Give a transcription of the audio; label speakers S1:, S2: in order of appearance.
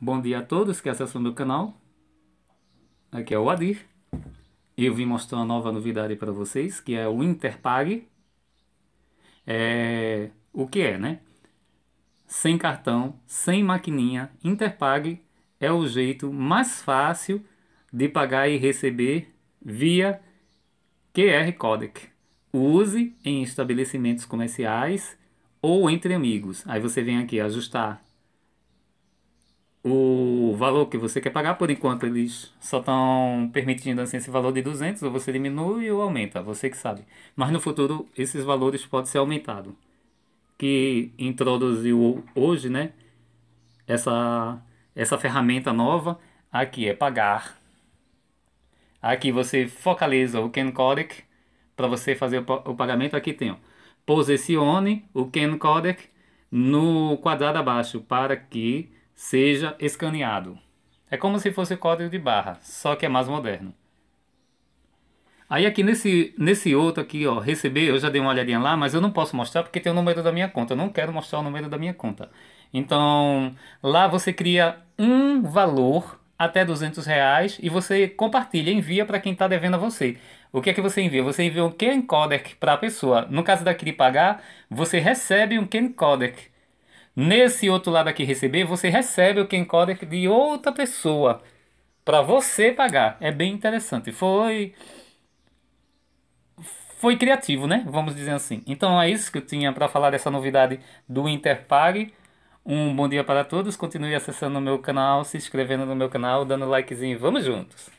S1: Bom dia a todos que acessam meu canal. Aqui é o Adir. E eu vim mostrar uma nova novidade para vocês, que é o Interpag. É... O que é, né? Sem cartão, sem maquininha, Interpag é o jeito mais fácil de pagar e receber via QR Codec. Use em estabelecimentos comerciais ou entre amigos. Aí você vem aqui ajustar valor que você quer pagar. Por enquanto, eles só estão permitindo assim, esse valor de 200, ou você diminui ou aumenta, você que sabe. Mas no futuro, esses valores podem ser aumentados. Que introduziu hoje, né? Essa, essa ferramenta nova. Aqui é pagar. Aqui você focaliza o CanCodec para você fazer o pagamento. Aqui tem, ó. Posicione o CanCodec no quadrado abaixo para que seja escaneado. É como se fosse código de barra, só que é mais moderno. Aí aqui nesse, nesse outro aqui, ó, receber, eu já dei uma olhadinha lá, mas eu não posso mostrar porque tem o número da minha conta. Eu não quero mostrar o número da minha conta. Então, lá você cria um valor até 200 reais e você compartilha, envia para quem está devendo a você. O que é que você envia? Você envia um encodec para a pessoa. No caso daquele pagar, você recebe um encodec Nesse outro lado aqui, receber, você recebe o Kencodec de outra pessoa para você pagar. É bem interessante. Foi foi criativo, né? Vamos dizer assim. Então é isso que eu tinha para falar dessa novidade do Interpag. Um bom dia para todos. Continue acessando o meu canal, se inscrevendo no meu canal, dando likezinho. Vamos juntos!